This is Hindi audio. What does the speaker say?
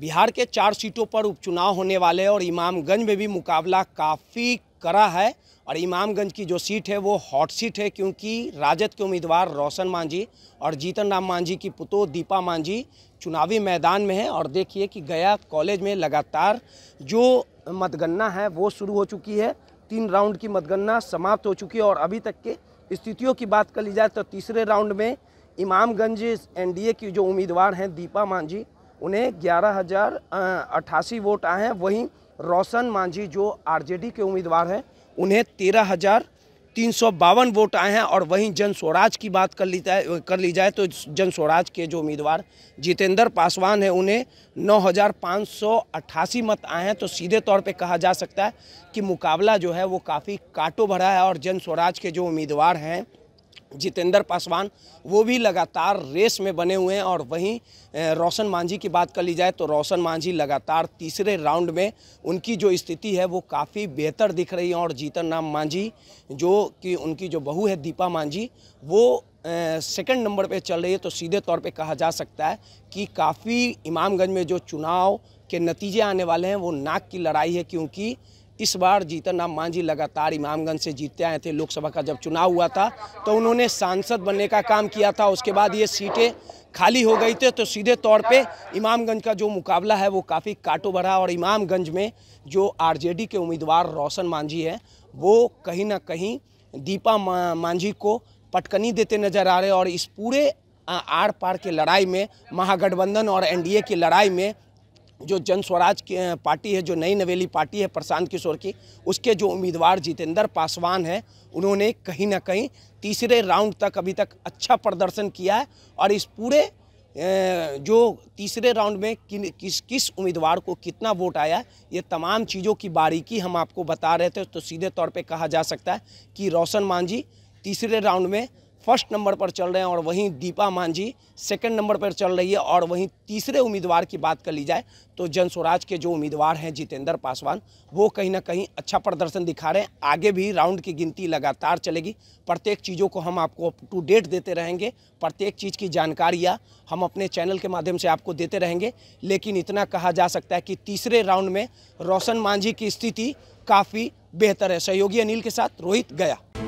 बिहार के चार सीटों पर उपचुनाव होने वाले और इमामगंज में भी मुकाबला काफ़ी करा है और इमामगंज की जो सीट है वो हॉट सीट है क्योंकि राजद के उम्मीदवार रोशन मांझी और जीतन राम मांझी की पुतो दीपा मांझी चुनावी मैदान में है और देखिए कि गया कॉलेज में लगातार जो मतगणना है वो शुरू हो चुकी है तीन राउंड की मतगणना समाप्त हो चुकी है और अभी तक के स्थितियों की बात कर ली जाए तो तीसरे राउंड में इमामगंज एनडीए की जो उम्मीदवार हैं दीपा मांझी उन्हें ग्यारह हज़ार अट्ठासी वोट आए हैं वहीं रोशन मांझी जो आरजेडी के उम्मीदवार हैं उन्हें तेरह हज़ार तीन सौ बावन वोट आए हैं और वहीं जन स्वराज की बात कर ली जाए कर ली जाए तो जन स्वराज के जो उम्मीदवार जितेंद्र पासवान हैं उन्हें नौ हज़ार पाँच सौ अट्ठासी मत आए हैं तो सीधे तौर पे कहा जा सकता है कि मुकाबला जो है वो काफ़ी काटो भरा है और जन स्वराज के जो उम्मीदवार हैं जितेंद्र पासवान वो भी लगातार रेस में बने हुए हैं और वहीं रोशन मांझी की बात कर ली जाए तो रोशन मांझी लगातार तीसरे राउंड में उनकी जो स्थिति है वो काफ़ी बेहतर दिख रही है और जीतन राम मांझी जो कि उनकी जो बहू है दीपा मांझी वो सेकंड नंबर पे चल रही है तो सीधे तौर पे कहा जा सकता है कि काफ़ी इमामगंज में जो चुनाव के नतीजे आने वाले हैं वो नाक की लड़ाई है क्योंकि इस बार जीतन राम मांझी लगातार इमामगंज से जीतते आए थे लोकसभा का जब चुनाव हुआ था तो उन्होंने सांसद बनने का काम किया था उसके बाद ये सीटें खाली हो गई थी तो सीधे तौर पे इमामगंज का जो मुकाबला है वो काफ़ी काटो भरा और इमामगंज में जो आरजेडी के उम्मीदवार रोशन मांझी है वो कहीं ना कहीं दीपा मांझी को पटकनी देते नजर आ रहे और इस पूरे आर पार के लड़ाई में महागठबंधन और एनडीए की लड़ाई में जो जन स्वराज की पार्टी है जो नई नवेली पार्टी है प्रशांत किशोर की उसके जो उम्मीदवार जितेंद्र पासवान हैं उन्होंने कहीं ना कहीं तीसरे राउंड तक अभी तक अच्छा प्रदर्शन किया है और इस पूरे जो तीसरे राउंड में किन किस किस उम्मीदवार को कितना वोट आया ये तमाम चीज़ों की बारीकी हम आपको बता रहे थे तो सीधे तौर पर कहा जा सकता है कि रोशन मांझी तीसरे राउंड में फर्स्ट नंबर पर चल रहे हैं और वहीं दीपा मांझी सेकंड नंबर पर चल रही है और वहीं तीसरे उम्मीदवार की बात कर ली जाए तो जन स्वराज के जो उम्मीदवार हैं जितेंद्र पासवान वो कहीं ना कहीं अच्छा प्रदर्शन दिखा रहे हैं आगे भी राउंड की गिनती लगातार चलेगी प्रत्येक चीज़ों को हम आपको अप टू डेट देते रहेंगे प्रत्येक चीज़ की जानकारियाँ हम अपने चैनल के माध्यम से आपको देते रहेंगे लेकिन इतना कहा जा सकता है कि तीसरे राउंड में रोशन मांझी की स्थिति काफ़ी बेहतर है सहयोगी अनिल के साथ रोहित गया